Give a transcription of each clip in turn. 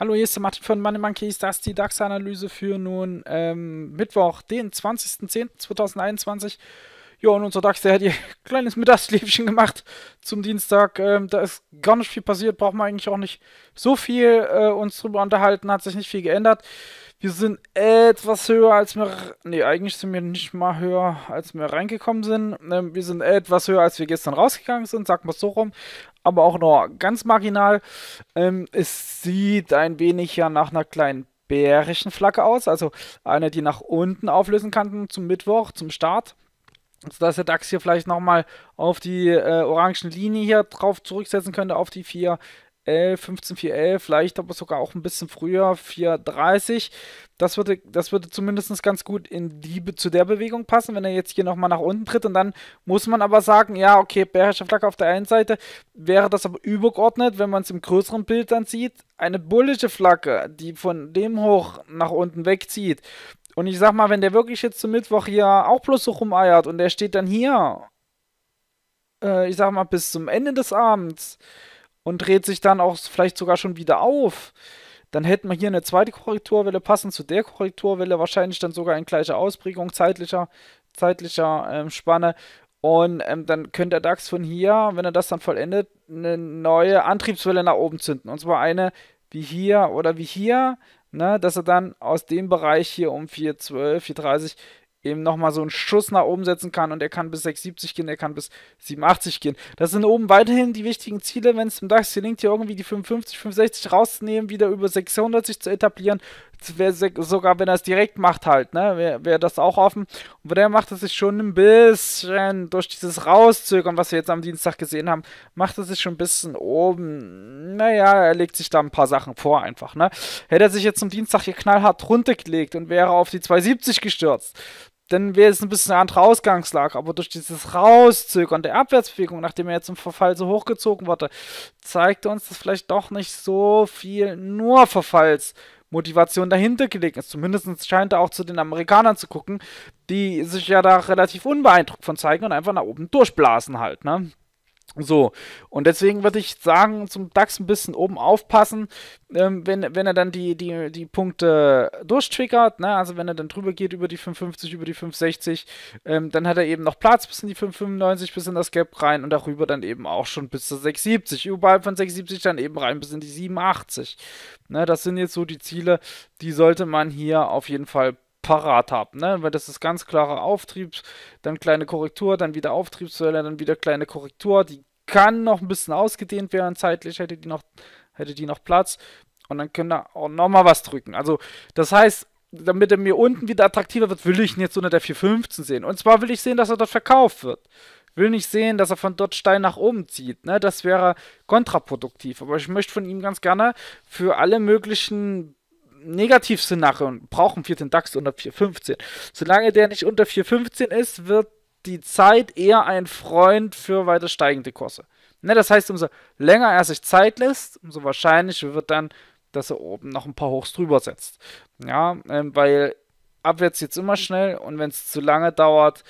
Hallo, hier ist der Martin von Money Monkeys. Das ist die DAX-Analyse für nun ähm, Mittwoch, den 20.10.2021. Ja, und unser DAX, der hat hier ein kleines Mittagsschläfchen gemacht zum Dienstag. Ähm, da ist gar nicht viel passiert, braucht man eigentlich auch nicht so viel äh, uns drüber unterhalten, hat sich nicht viel geändert. Wir sind etwas höher als wir. Nee, eigentlich sind wir nicht mal höher, als wir reingekommen sind. Ähm, wir sind etwas höher, als wir gestern rausgegangen sind, sagen wir es so rum. Aber auch nur ganz marginal. Ähm, es sieht ein wenig ja nach einer kleinen bärischen Flagge aus. Also eine, die nach unten auflösen kann zum Mittwoch, zum Start. Sodass der DAX hier vielleicht nochmal auf die äh, orangen Linie hier drauf zurücksetzen könnte, auf die vier 11, 15, 4, 11 vielleicht aber sogar auch ein bisschen früher, 4,30. Das würde, das würde zumindest ganz gut in die, zu der Bewegung passen, wenn er jetzt hier nochmal nach unten tritt. Und dann muss man aber sagen, ja, okay, bärische Flagge auf der einen Seite, wäre das aber übergeordnet, wenn man es im größeren Bild dann sieht. Eine bullische Flagge, die von dem hoch nach unten wegzieht. Und ich sag mal, wenn der wirklich jetzt zum Mittwoch hier auch bloß so rumeiert und der steht dann hier, äh, ich sag mal, bis zum Ende des Abends, und dreht sich dann auch vielleicht sogar schon wieder auf. Dann hätten wir hier eine zweite Korrekturwelle passend zu der Korrekturwelle, wahrscheinlich dann sogar in gleicher Ausprägung zeitlicher, zeitlicher ähm, Spanne. Und ähm, dann könnte der DAX von hier, wenn er das dann vollendet, eine neue Antriebswelle nach oben zünden. Und zwar eine wie hier oder wie hier, ne, dass er dann aus dem Bereich hier um 4,12, 4,30 eben nochmal so einen Schuss nach oben setzen kann und er kann bis 670 gehen, er kann bis 780 gehen. Das sind oben weiterhin die wichtigen Ziele, wenn es dem DAX gelingt, hier irgendwie die 55, 65 rauszunehmen, wieder über 600 sich zu etablieren, sogar wenn er es direkt macht halt, ne, wäre wär das auch offen. Und der macht es sich schon ein bisschen durch dieses Rauszögern, was wir jetzt am Dienstag gesehen haben, macht es sich schon ein bisschen oben, naja, er legt sich da ein paar Sachen vor einfach, ne. Hätte er sich jetzt am Dienstag hier knallhart runtergelegt und wäre auf die 270 gestürzt, dann wäre es ein bisschen eine andere Ausgangslage. Aber durch dieses Rauszögern der Abwärtsbewegung, nachdem er jetzt im Verfall so hochgezogen wurde, zeigte uns, dass vielleicht doch nicht so viel nur Verfallsmotivation dahinter gelegen ist. Zumindest scheint er auch zu den Amerikanern zu gucken, die sich ja da relativ unbeeindruckt von zeigen und einfach nach oben durchblasen halt, ne? So, und deswegen würde ich sagen, zum DAX ein bisschen oben aufpassen, ähm, wenn, wenn er dann die, die, die Punkte durchtriggert, ne? also wenn er dann drüber geht über die 550, über die 560, ähm, dann hat er eben noch Platz bis in die 595, bis in das Gap rein und darüber dann eben auch schon bis zur 670, überall von 670 dann eben rein bis in die 87. Ne? Das sind jetzt so die Ziele, die sollte man hier auf jeden Fall parat habe, ne? weil das ist ganz klarer Auftrieb, dann kleine Korrektur, dann wieder Auftriebswelle, dann wieder kleine Korrektur, die kann noch ein bisschen ausgedehnt werden, zeitlich hätte die noch, hätte die noch Platz und dann können da auch nochmal was drücken. Also das heißt, damit er mir unten wieder attraktiver wird, will ich ihn jetzt unter der 415 sehen. Und zwar will ich sehen, dass er dort verkauft wird. Will nicht sehen, dass er von dort Stein nach oben zieht. Ne? Das wäre kontraproduktiv. Aber ich möchte von ihm ganz gerne für alle möglichen Negativszenario brauchen 14 DAX unter 415. Solange der nicht unter 415 ist, wird die Zeit eher ein Freund für weiter steigende Kurse. Ne, das heißt, umso länger er sich Zeit lässt, umso wahrscheinlicher wird dann, dass er oben noch ein paar Hochs drüber setzt. Ja, ähm, weil abwärts jetzt immer schnell und wenn es zu lange dauert,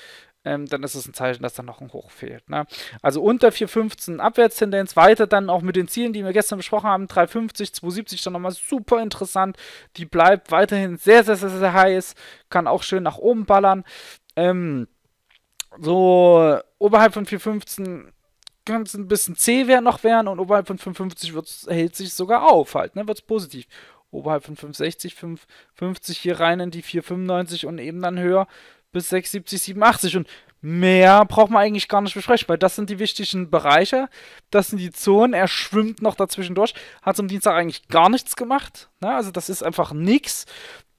ähm, dann ist es ein Zeichen, dass da noch ein Hoch fehlt. Ne? Also unter 4,15 Abwärtstendenz, weiter dann auch mit den Zielen, die wir gestern besprochen haben, 3,50, 2,70 dann nochmal super interessant. Die bleibt weiterhin sehr, sehr, sehr, sehr heiß, kann auch schön nach oben ballern. Ähm, so oberhalb von 4,15 kann es ein bisschen zäh werden noch werden und oberhalb von 5,50 hält sich sogar auf halt, ne? wird es positiv. Oberhalb von 5,60, 5,50 hier rein in die 4,95 und eben dann höher bis 670, 87 und mehr braucht man eigentlich gar nicht besprechen, weil das sind die wichtigen Bereiche, das sind die Zonen, er schwimmt noch dazwischen durch, hat zum Dienstag eigentlich gar nichts gemacht, ne? also das ist einfach nichts,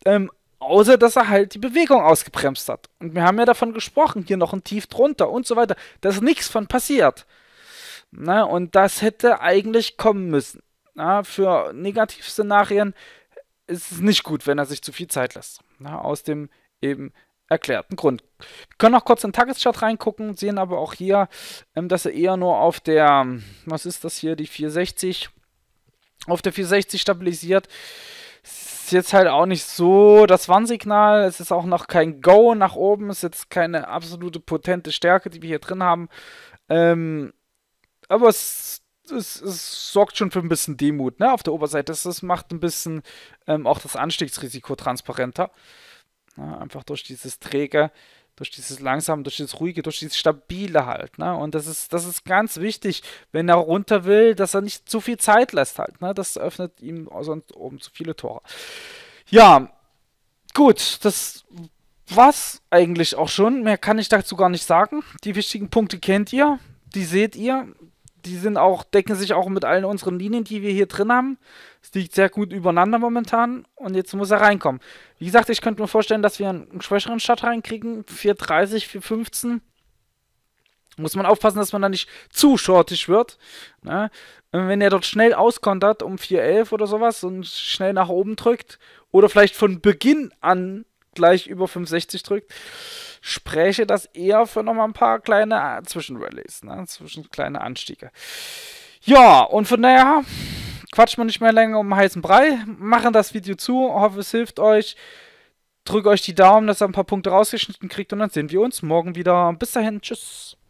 ähm, außer dass er halt die Bewegung ausgebremst hat. Und wir haben ja davon gesprochen, hier noch ein Tief drunter und so weiter, da ist nichts von passiert. Ne? Und das hätte eigentlich kommen müssen. Na, für Negativszenarien ist es nicht gut, wenn er sich zu viel Zeit lässt. Na, ne? aus dem eben erklärten Grund. Wir können auch kurz in den Tageschart reingucken, sehen aber auch hier, ähm, dass er eher nur auf der, was ist das hier, die 460, auf der 460 stabilisiert. Ist jetzt halt auch nicht so das Warnsignal. Es ist auch noch kein Go nach oben. Es ist jetzt keine absolute potente Stärke, die wir hier drin haben. Ähm, aber es, es, es, sorgt schon für ein bisschen Demut ne, auf der Oberseite. Das macht ein bisschen ähm, auch das Anstiegsrisiko transparenter. Ne? Einfach durch dieses Träge, durch dieses Langsame, durch dieses Ruhige, durch dieses Stabile halt. Ne? Und das ist, das ist ganz wichtig, wenn er runter will, dass er nicht zu viel Zeit lässt halt. Ne? Das öffnet ihm sonst oben zu viele Tore. Ja, gut, das war's eigentlich auch schon. Mehr kann ich dazu gar nicht sagen. Die wichtigen Punkte kennt ihr, die seht ihr die sind auch, decken sich auch mit allen unseren Linien, die wir hier drin haben. Es liegt sehr gut übereinander momentan und jetzt muss er reinkommen. Wie gesagt, ich könnte mir vorstellen, dass wir einen schwächeren Start reinkriegen. 4,30, 4,15. Muss man aufpassen, dass man da nicht zu shortig wird. Ne? Wenn er dort schnell auskontert um 4,11 oder sowas und schnell nach oben drückt oder vielleicht von Beginn an gleich über 5,60 drückt, spräche das eher für nochmal ein paar kleine äh, Zwischenrallies, ne? zwischen kleine Anstiege. Ja, und von daher quatscht man nicht mehr länger um heißen Brei, machen das Video zu, hoffe es hilft euch. Drückt euch die Daumen, dass ihr ein paar Punkte rausgeschnitten kriegt und dann sehen wir uns morgen wieder. Bis dahin, tschüss.